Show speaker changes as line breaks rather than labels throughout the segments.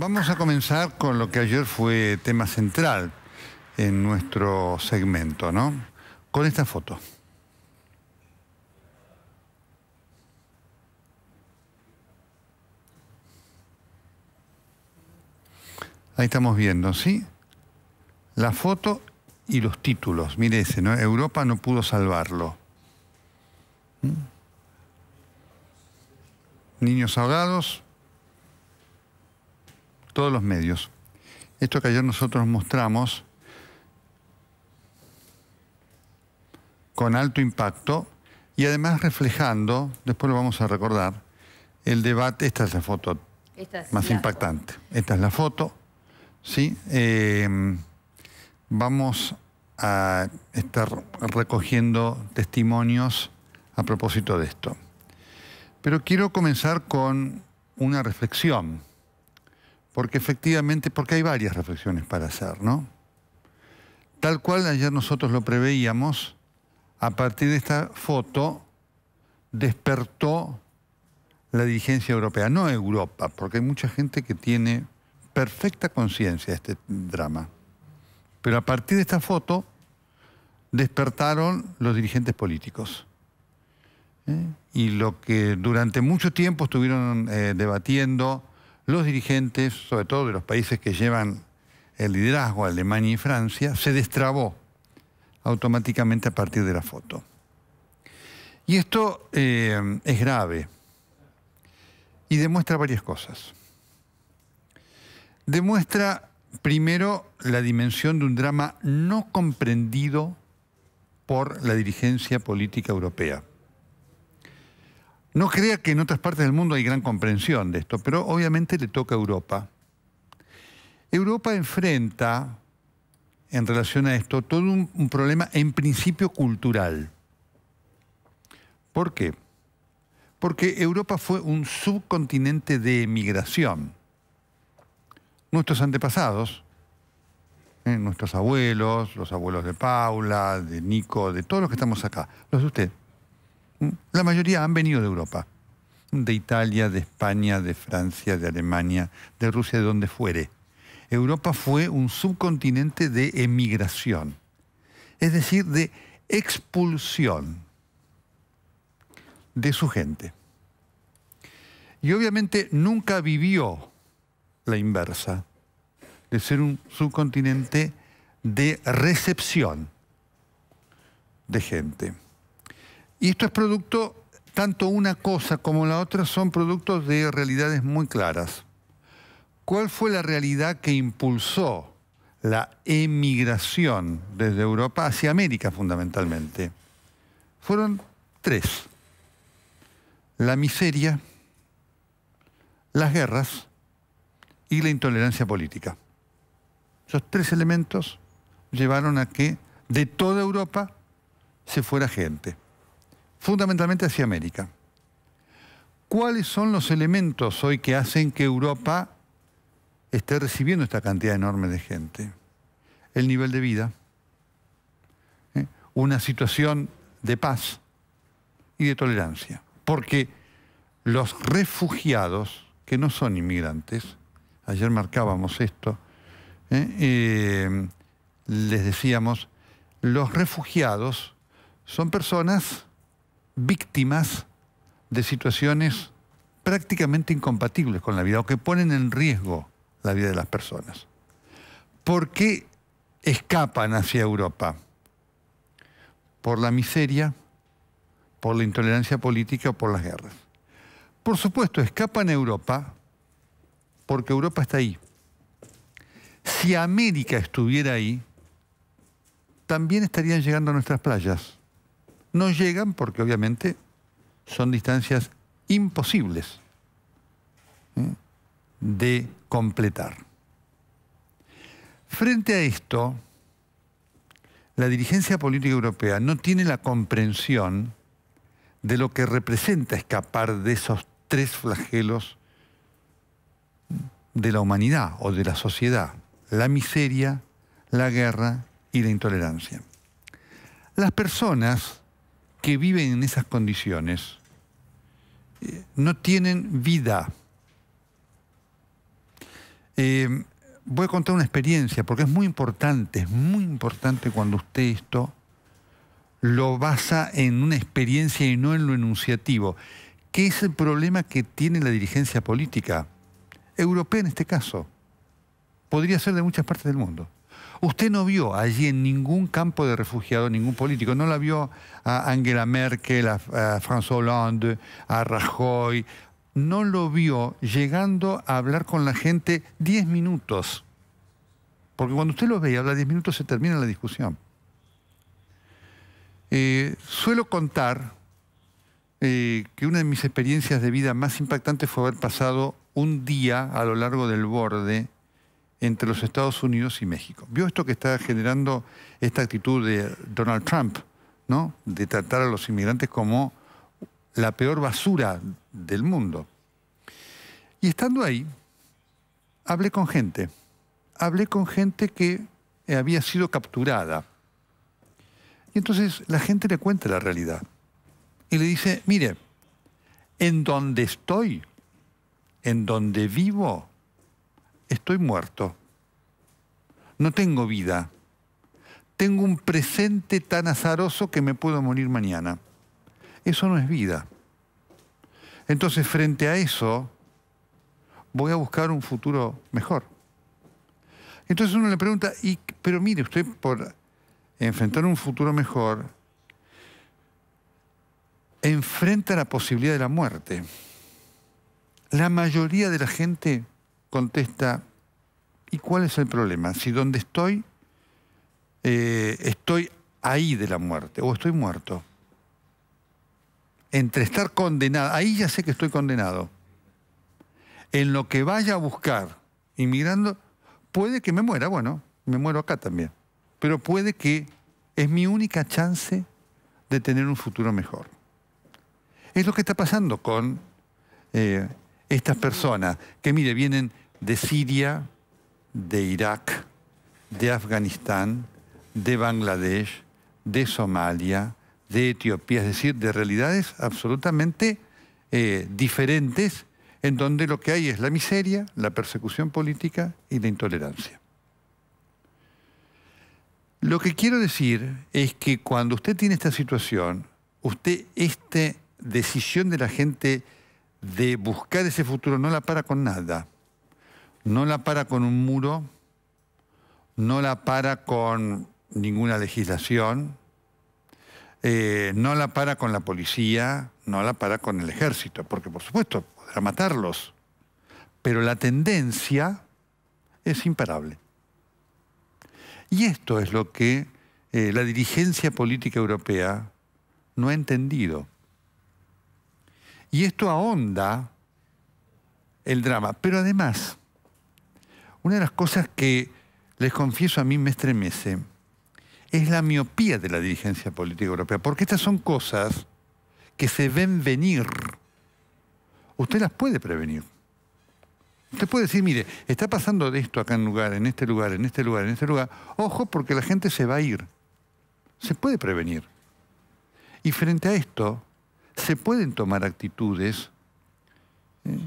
Vamos a comenzar con lo que ayer fue tema central en nuestro segmento, ¿no? Con esta foto. Ahí estamos viendo, ¿sí? La foto y los títulos. Mire ese, ¿no? Europa no pudo salvarlo. ¿Mm? Niños ahogados, todos los medios. Esto que ayer nosotros mostramos con alto impacto y además reflejando, después lo vamos a recordar, el debate, esta es la foto más impactante, esta es la foto, ¿sí? Eh, vamos a estar recogiendo testimonios a propósito de esto. Pero quiero comenzar con una reflexión porque efectivamente, porque hay varias reflexiones para hacer, ¿no? Tal cual ayer nosotros lo preveíamos, a partir de esta foto despertó la dirigencia europea, no Europa, porque hay mucha gente que tiene perfecta conciencia de este drama. Pero a partir de esta foto despertaron los dirigentes políticos. ¿eh? Y lo que durante mucho tiempo estuvieron eh, debatiendo los dirigentes, sobre todo de los países que llevan el liderazgo, Alemania y Francia, se destrabó automáticamente a partir de la foto. Y esto eh, es grave y demuestra varias cosas. Demuestra, primero, la dimensión de un drama no comprendido por la dirigencia política europea. No crea que en otras partes del mundo hay gran comprensión de esto, pero obviamente le toca a Europa. Europa enfrenta, en relación a esto, todo un, problema en principio cultural. ¿Por qué? Porque Europa fue un subcontinente de emigración. Nuestros antepasados, ¿eh? nuestros abuelos, los abuelos de Paula, de Nico, de todos los que estamos acá, los de usted, la mayoría han venido de Europa, de Italia, de España, de Francia, de Alemania, de Rusia, de donde fuere. Europa fue un subcontinente de emigración, es decir, de expulsión de su gente. Y obviamente nunca vivió la inversa, de ser un subcontinente de recepción de gente. Y esto es producto, tanto una cosa como la otra son productos de realidades muy claras. ¿Cuál fue la realidad que impulsó la emigración desde Europa hacia América fundamentalmente? Fueron tres. La miseria, las guerras y la intolerancia política. Esos tres elementos llevaron a que de toda Europa se fuera gente fundamentalmente hacia América. ¿Cuáles son los elementos hoy que hacen que Europa esté recibiendo esta cantidad enorme de gente? El nivel de vida, ¿eh? una situación de paz y de tolerancia. Porque los refugiados, que no son inmigrantes, ayer marcábamos esto, ¿eh? Eh, les decíamos, los refugiados son personas víctimas de situaciones prácticamente incompatibles con la vida o que ponen en riesgo la vida de las personas. ¿Por qué escapan hacia Europa? Por la miseria, por la intolerancia política o por las guerras. Por supuesto, escapan a Europa porque Europa está ahí. Si América estuviera ahí, también estarían llegando a nuestras playas. No llegan porque obviamente son distancias imposibles ¿eh? de completar. Frente a esto, la dirigencia política europea no tiene la comprensión de lo que representa escapar de esos tres flagelos de la humanidad o de la sociedad, la miseria, la guerra y la intolerancia. Las personas que viven en esas condiciones eh, no tienen vida. Eh, voy a contar una experiencia, porque es muy importante, es muy importante cuando usted esto lo basa en una experiencia y no en lo enunciativo, ¿Qué es el problema que tiene la dirigencia política, europea en este caso, podría ser de muchas partes del mundo. Usted no vio allí en ningún campo de refugiados, ningún político, no la vio a Angela Merkel, a, François Hollande, a Rajoy, no lo vio llegando a hablar con la gente 10 minutos. Porque cuando usted lo ve y habla 10 minutos se termina la discusión. Eh, suelo contar eh, que una de mis experiencias de vida más impactantes fue haber pasado un día a lo largo del borde entre los Estados Unidos y México. ¿Vio esto que está generando esta actitud de Donald Trump, ¿no? de tratar a los inmigrantes como la peor basura del mundo? Y estando ahí, hablé con gente, hablé con gente que había sido capturada. Y entonces la gente le cuenta la realidad y le dice, mire, en donde estoy, en donde vivo, estoy muerto. No tengo vida. Tengo un presente tan azaroso que me puedo morir mañana. Eso no es vida. Entonces, frente a eso, voy a buscar un futuro mejor. Entonces uno le pregunta, pero mire, usted por enfrentar un futuro mejor, enfrenta la posibilidad de la muerte. La mayoría de la gente contesta, ¿y cuál es el problema? Si donde estoy, eh, estoy ahí de la muerte o estoy muerto. Entre estar condenado, ahí ya sé que estoy condenado. En lo que vaya a buscar, inmigrando, puede que me muera, bueno, me muero acá también, pero puede que es mi única chance de tener un futuro mejor. Es lo que está pasando con eh, estas personas que, mire, vienen de Siria, de Irak, de Afganistán, de Bangladesh, de Somalia, de Etiopía, es decir, de realidades absolutamente eh, diferentes en donde lo que hay es la miseria, la persecución política y la intolerancia. Lo que quiero decir es que cuando usted tiene esta situación, usted esta decisión de la gente de buscar ese futuro no la para con nada, no la para con un muro, no la para con ninguna legislación, eh, no la para con la policía, no la para con el ejército, porque por supuesto podrá matarlos, pero la tendencia es imparable. Y esto es lo que eh, la dirigencia política europea no ha entendido. Y esto ahonda el drama. Pero además, una de las cosas que les confieso a mí me estremece es la miopía de la dirigencia política europea, porque estas son cosas que se ven venir. Usted las puede prevenir. Usted puede decir, mire, está pasando de esto acá en lugar, en este lugar, en este lugar, en este lugar. Ojo porque la gente se va a ir. Se puede prevenir. Y frente a esto, se pueden tomar actitudes ¿eh?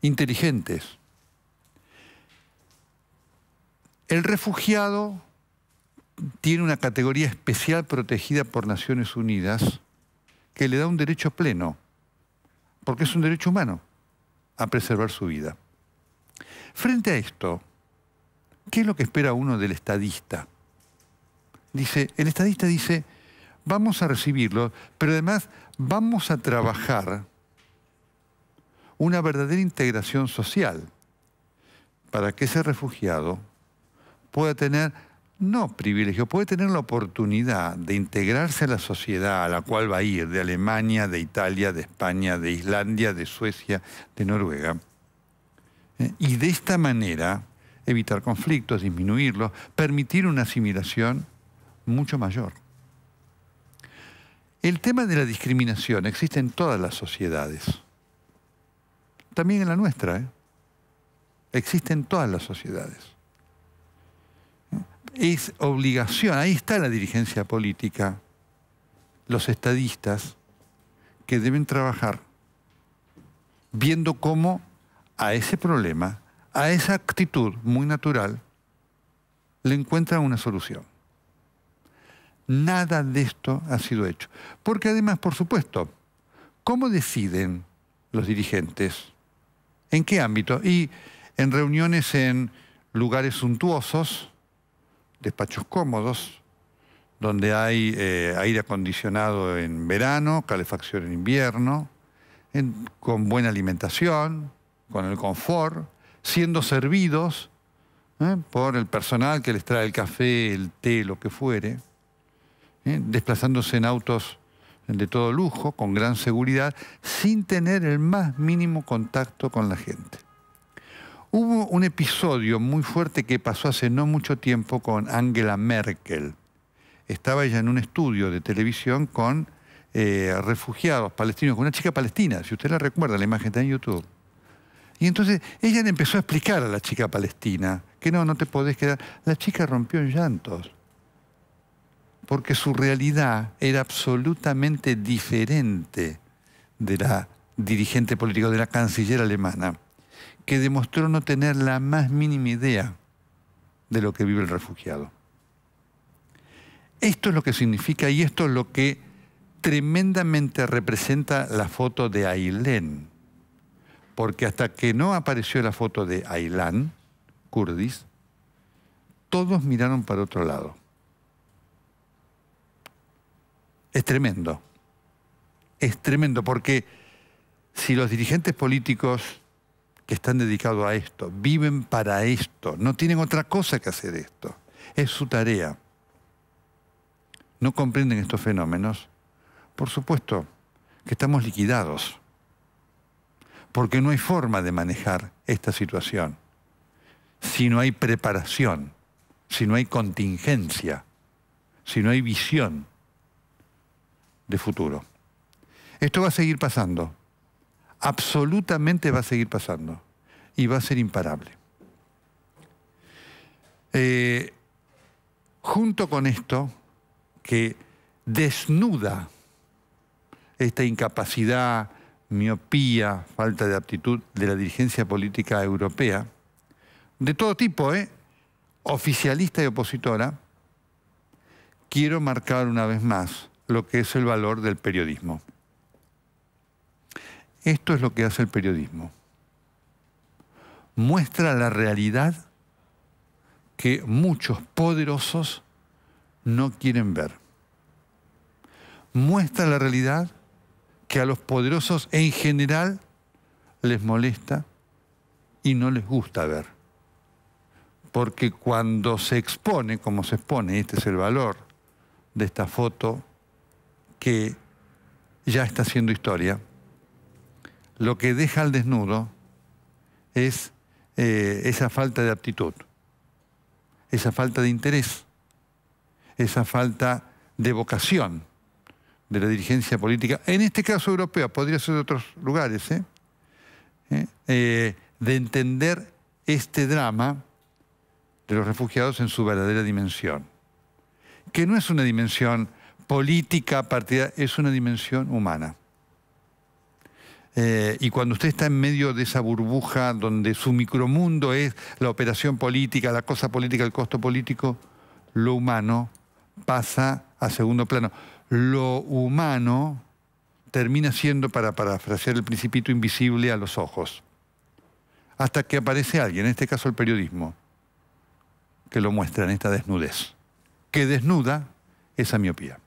inteligentes. El refugiado tiene una categoría especial protegida por Naciones Unidas que le da un derecho pleno, porque es un derecho humano a preservar su vida. Frente a esto, ¿qué es lo que espera uno del estadista? Dice, el estadista dice, vamos a recibirlo, pero además vamos a trabajar una verdadera integración social para que ese refugiado pueda tener, no privilegio, puede tener la oportunidad de integrarse a la sociedad a la cual va a ir, de Alemania, de Italia, de España, de Islandia, de Suecia, de Noruega. ¿eh? Y de esta manera evitar conflictos, disminuirlos, permitir una asimilación mucho mayor. El tema de la discriminación existe en todas las sociedades. También en la nuestra. ¿eh? Existe en todas las sociedades. Es obligación, ahí está la dirigencia política, los estadistas, que deben trabajar viendo cómo a ese problema, a esa actitud muy natural, le encuentran una solución. Nada de esto ha sido hecho. Porque además, por supuesto, ¿cómo deciden los dirigentes? ¿En qué ámbito? Y en reuniones en lugares suntuosos, despachos cómodos, donde hay eh, aire acondicionado en verano, calefacción en invierno, con buena alimentación, con el confort, siendo servidos ¿eh? por el personal que les trae el café, el té, lo que fuere. ¿eh? desplazándose en autos de todo lujo, con gran seguridad, sin tener el más mínimo contacto con la gente. Hubo un episodio muy fuerte que pasó hace no mucho tiempo con Angela Merkel. Estaba ella en un estudio de televisión con eh, refugiados palestinos, con una chica palestina, si usted la recuerda, la imagen está en YouTube. Y entonces ella le empezó a explicar a la chica palestina que no, no te podés quedar. La chica rompió en llantos porque su realidad era absolutamente diferente de la dirigente política, de la canciller alemana, que demostró no tener la más mínima idea de lo que vive el refugiado. Esto es lo que significa y esto es lo que tremendamente representa la foto de Ailén, porque hasta que no apareció la foto de Ailán, Kurdis, todos miraron para otro lado. Es tremendo. Es tremendo porque si los dirigentes políticos que están dedicados a esto, viven para esto, no tienen otra cosa que hacer esto, es su tarea, no comprenden estos fenómenos, por supuesto que estamos liquidados, porque no hay forma de manejar esta situación si no hay preparación, si no hay contingencia, si no hay visión de futuro. Esto va a seguir pasando, absolutamente va a seguir pasando y va a ser imparable. Eh, junto con esto, que desnuda esta incapacidad, miopía, falta de aptitud de la dirigencia política europea, de todo tipo, ¿eh? oficialista y opositora, quiero marcar una vez más lo que es el valor del periodismo. Esto es lo que hace el periodismo. Muestra la realidad que muchos poderosos no quieren ver. Muestra la realidad que a los poderosos en general les molesta y no les gusta ver. Porque cuando se expone, como se expone, este es el valor de esta foto que ya está haciendo historia, lo que deja al desnudo es eh, esa falta de aptitud, esa falta de interés, esa falta de vocación de la dirigencia política, en este caso europea, podría ser de otros lugares, ¿eh? ¿Eh? de entender este drama de los refugiados en su verdadera dimensión, que no es una dimensión política partidaria, es una dimensión humana. Eh, y cuando usted está en medio de esa burbuja donde su micromundo es la operación política, la cosa política, el costo político, lo humano pasa a segundo plano. Lo humano termina siendo, para parafrasear el principito, invisible a los ojos. Hasta que aparece alguien, en este caso el periodismo, que lo muestra en esta desnudez, que desnuda esa miopía.